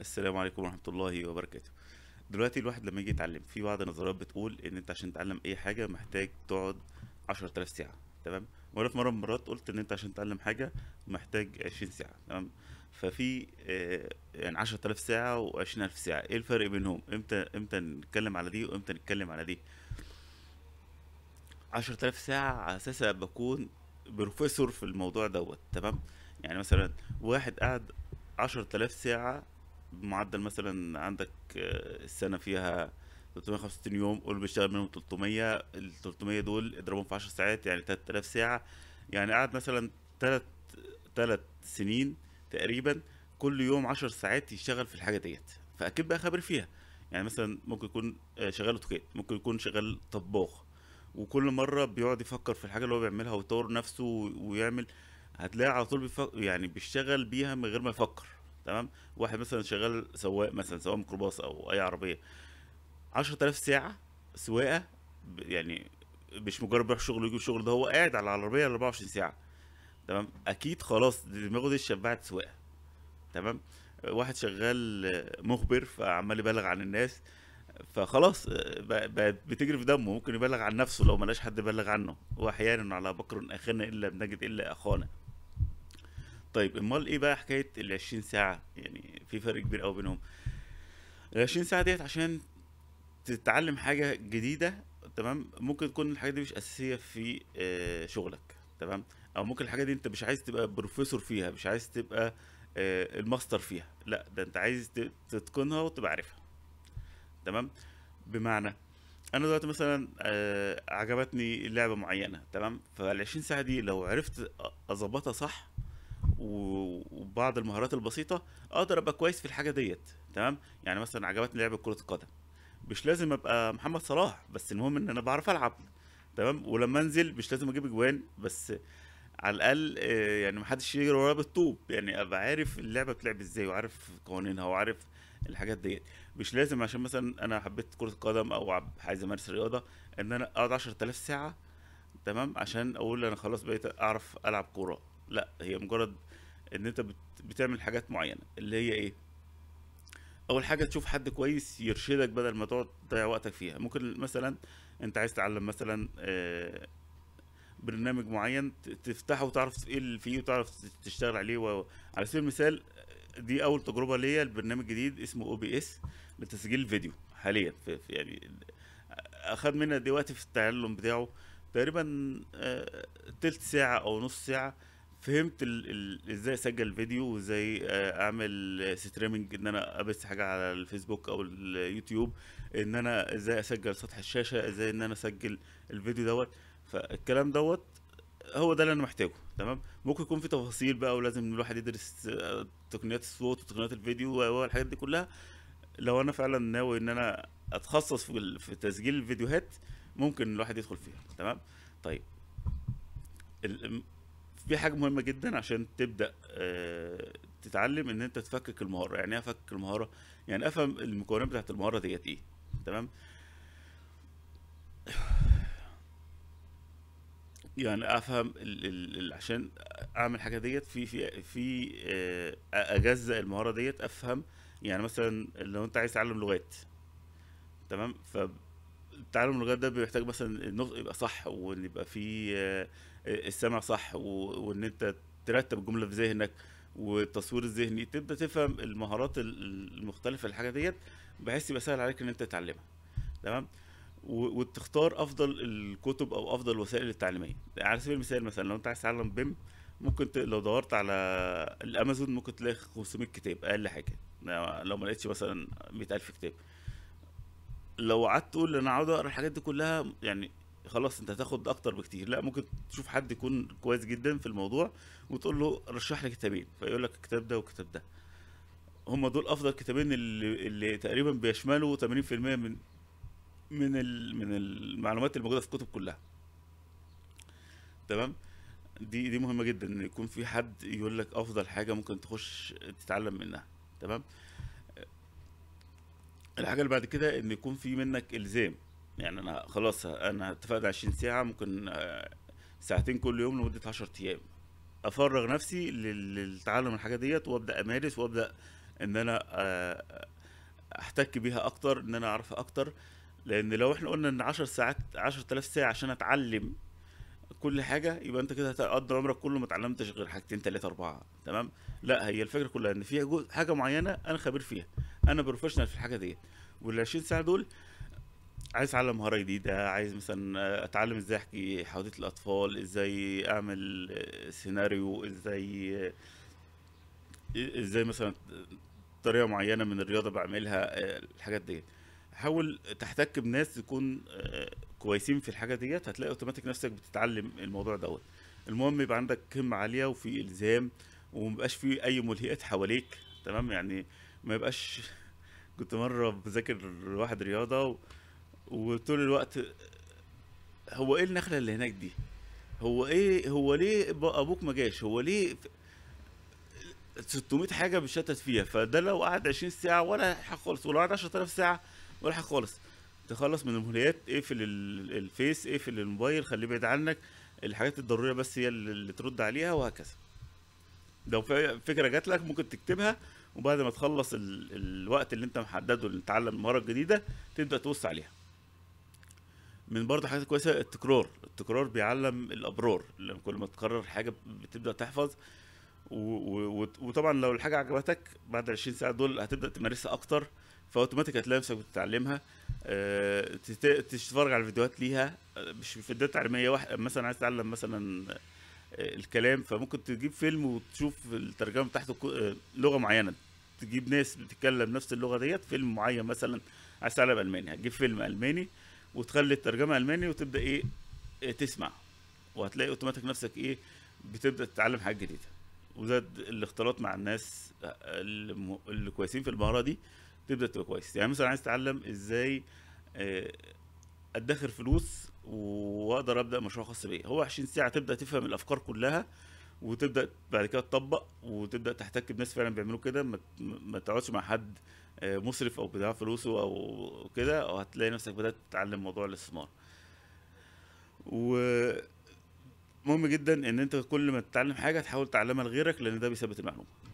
السلام عليكم ورحمه الله وبركاته دلوقتي الواحد لما يجي يتعلم في بعض النظريات بتقول ان انت عشان تتعلم اي حاجه محتاج تقعد 10000 ساعه تمام وانا في مره من المرات قلت ان انت عشان تتعلم حاجه محتاج 20 ساعه تمام ففي آه، يعني 10000 ساعه و20000 ساعه ايه الفرق بينهم امتى امتى نتكلم على دي وامتى نتكلم على دي 10000 ساعه على اساس بكون بروفيسور في الموضوع دوت تمام يعني مثلا واحد قعد 10000 ساعه بمعدل مثلا عندك آه، السنه فيها 365 يوم قول بيشتغل منهم 300 ال 300 دول اضربهم في 10 ساعات يعني 3000 ساعه يعني قعد مثلا 3 3 سنين تقريبا كل يوم 10 ساعات يشتغل في الحاجه ديت فاكيد بقى خبير فيها يعني مثلا ممكن يكون آه، شغال اوتوكاد ممكن يكون شغال طباخ وكل مره بيقعد يفكر في الحاجه اللي هو بيعملها ويطور نفسه ويعمل هتلاقي على طول بيفكر يعني بيشتغل بيها من غير ما يفكر تمام واحد مثلا شغال سواق مثلا سواق ميكروباص او اي عربيه 10000 ساعه سواقه يعني مش مجرد بيروح شغل ويجي شغل ده هو قاعد على العربيه 24 ساعه تمام اكيد خلاص دماغه دي اتشبعت سواقه تمام واحد شغال مخبر فعمال يبلغ عن الناس فخلاص بقت بتجري في دمه ممكن يبلغ عن نفسه لو ملاش حد يبلغ عنه واحيانا على بكر اخانا الا بنجد الا اخانا طيب امال ايه بقى حكايه ال 20 ساعه يعني في فرق كبير قوي بينهم ال 20 ساعه ديت عشان تتعلم حاجه جديده تمام ممكن تكون الحاجه دي مش اساسيه في آه، شغلك تمام او ممكن الحاجه دي انت مش عايز تبقى بروفيسور فيها مش عايز تبقى آه، الماستر فيها لا ده انت عايز تتقنها وتبقى عارفها تمام بمعنى انا دلوقتي مثلا آه، عجبتني لعبه معينه تمام فال 20 ساعه دي لو عرفت اظبطها صح وبعض المهارات البسيطه اقدر ابقى كويس في الحاجه ديت تمام يعني مثلا عجبتني لعبه كره القدم مش لازم ابقى محمد صلاح بس المهم ان انا بعرف العب تمام ولما انزل مش لازم اجيب اجوان بس على الاقل آه، يعني محدش يجري ورايا بالطوب يعني ابقى عارف اللعبه بتلعب ازاي وعارف قوانينها وعارف الحاجات ديت مش لازم عشان مثلا انا حبيت كره القدم او عايز امارس رياضه ان انا اقعد 10000 ساعه تمام عشان اقول انا خلاص بقيت اعرف العب كوره لا هي مجرد ان انت بتعمل حاجات معينه اللي هي ايه اول حاجه تشوف حد كويس يرشدك بدل ما تقعد تضيع وقتك فيها ممكن مثلا انت عايز تتعلم مثلا آه، برنامج معين تفتحه وتعرف ايه اللي فيه وتعرف تشتغل عليه و... على سبيل المثال دي اول تجربه ليا البرنامج جديد اسمه او بي اس لتسجيل الفيديو حاليا في يعني اخد مني دلوقتي في التعلم بتاعه تقريبا آه، تلت ساعه او نص ساعه فهمت ال... ال... ازاي اسجل فيديو وازاي آه، اعمل ستريمنج ان انا ابث حاجه على الفيسبوك او اليوتيوب ان انا ازاي اسجل سطح الشاشه ازاي ان انا اسجل الفيديو دوت فالكلام دوت هو ده اللي انا محتاجه تمام ممكن يكون في تفاصيل بقى ولازم الواحد يدرس آه، تقنيات الصوت وتقنيات الفيديو والحاجات دي كلها لو انا فعلا ناوي ان انا اتخصص في, في تسجيل الفيديوهات ممكن الواحد يدخل فيها تمام طيب في حاجه مهمه جدا عشان تبدا آه، تتعلم ان انت تفكك المهاره يعني ايه افكك المهاره يعني افهم المكونات بتاعت المهاره ديت ايه تمام يعني افهم الـ الـ عشان اعمل حاجه ديت في في في آه، اجزأ المهاره ديت افهم يعني مثلا لو انت عايز تتعلم لغات تمام ف تعلم اللغات ده بيحتاج مثلا النطق يبقى صح وان يبقى فيه آه، السمع صح وان انت ترتب الجمله في ذهنك والتصوير الذهني تبدا تفهم المهارات المختلفه الحاجه ديت بحيث يبقى سهل عليك ان انت تتعلمها تمام وتختار افضل الكتب او افضل الوسائل التعليميه على سبيل المثال مثلا لو انت عايز تتعلم بيم ممكن ت... لو دورت على الامازون ممكن تلاقي 500 كتاب اقل حاجه لو ما لقيتش مثلا 100000 كتاب لو قعدت تقول انا عاوز اقرا الحاجات دي كلها يعني خلاص انت هتاخد اكتر بكتير لا ممكن تشوف حد يكون كويس جدا في الموضوع وتقول له رشح لي كتابين فيقول لك الكتاب ده والكتاب ده هم دول افضل كتابين اللي, اللي تقريبا بيشملوا 80% من من من المعلومات الموجوده في الكتب كلها تمام دي دي مهمه جدا ان يكون في حد يقول لك افضل حاجه ممكن تخش تتعلم منها تمام الحاجه اللي بعد كده ان يكون في منك الزام يعني انا خلاص انا اتفقت 20 ساعه ممكن آه، ساعتين كل يوم لمده 10 ايام افرغ نفسي للتعلم الحاجه ديت وابدا امارس وابدا ان انا آه، احتك بيها اكتر ان انا اعرف اكتر لان لو احنا قلنا ان 10 ساعات 10000 ساعه عشان اتعلم كل حاجه يبقى انت كده هتقضي عمرك كله ما اتعلمتش غير حاجتين تلاته اربعه تمام لا هي الفكره كلها ان فيها جزء حاجه معينه انا خبير فيها انا بروفيشنال في الحاجه ديت وال 20 ساعه دول عايز اتعلم مهاره جديده عايز مثلا اتعلم ازاي احكي حواديت الاطفال ازاي اعمل سيناريو ازاي ازاي مثلا طريقه معينه من الرياضه بعملها الحاجات ديت حاول تحتك بناس تكون كويسين في الحاجه ديت هتلاقي اوتوماتيك نفسك بتتعلم الموضوع دوت المهم يبقى عندك قمه عاليه وفي الزام ومبقاش في اي ملهيات حواليك تمام يعني ما يبقاش كنت مره بذاكر لواحد رياضه و... وطول الوقت هو ايه النخله اللي هناك دي هو ايه هو ليه ابوك ما جاش هو ليه 600 حاجه بيشتت فيها فده لو قعد 20 ساعه ولا حق خالص ولو قعد 10000 ساعه ولا حق خالص تخلص من المهليات اقفل الفيس اقفل الموبايل خليه بعيد عنك الحاجات الضروريه بس هي اللي ترد عليها وهكذا لو فكره جات لك ممكن تكتبها وبعد ما تخلص الوقت اللي انت محدده لتتعلم المهاره الجديده تبدا تبص عليها من برضه حاجات كويسه التكرار التكرار بيعلم الابرار لما كل ما تكرر حاجه بتبدا تحفظ و... و... وطبعا لو الحاجه عجبتك بعد 20 ساعه دول هتبدا تمارسها اكتر فاوتوماتيك هتلاقي نفسك بتتعلمها آه، تتفرج على الفيديوهات ليها آه، مش فيديوهات تعليميه واحد مثلا عايز تتعلم مثلا آه، الكلام فممكن تجيب فيلم وتشوف الترجمه بتاعته لغه معينه تجيب ناس بتتكلم نفس اللغه ديت فيلم معين مثلا عايز تتعلم الماني هتجيب فيلم الماني وتخلي الترجمه الماني وتبدا إيه،, ايه تسمع وهتلاقي اوتوماتيك نفسك ايه بتبدا تتعلم حاجات جديده وزاد الاختلاط مع الناس اللي كويسين في المهاره دي تبدا تبقى كويس يعني مثلا عايز اتعلم ازاي آه، ادخر فلوس واقدر ابدا مشروع خاص بيا هو 20 ساعه تبدا تفهم الافكار كلها وتبدا بعد كده تطبق وتبدا تحتك بناس فعلا بيعملوا كده ما تقعدش مع حد آه، مسرف او بتاع فلوسه او كده او هتلاقي نفسك بدات تتعلم موضوع الاستثمار و مهم جدا ان انت كل ما تتعلم حاجه تحاول تعلمها لغيرك لان ده بيثبت المعلومه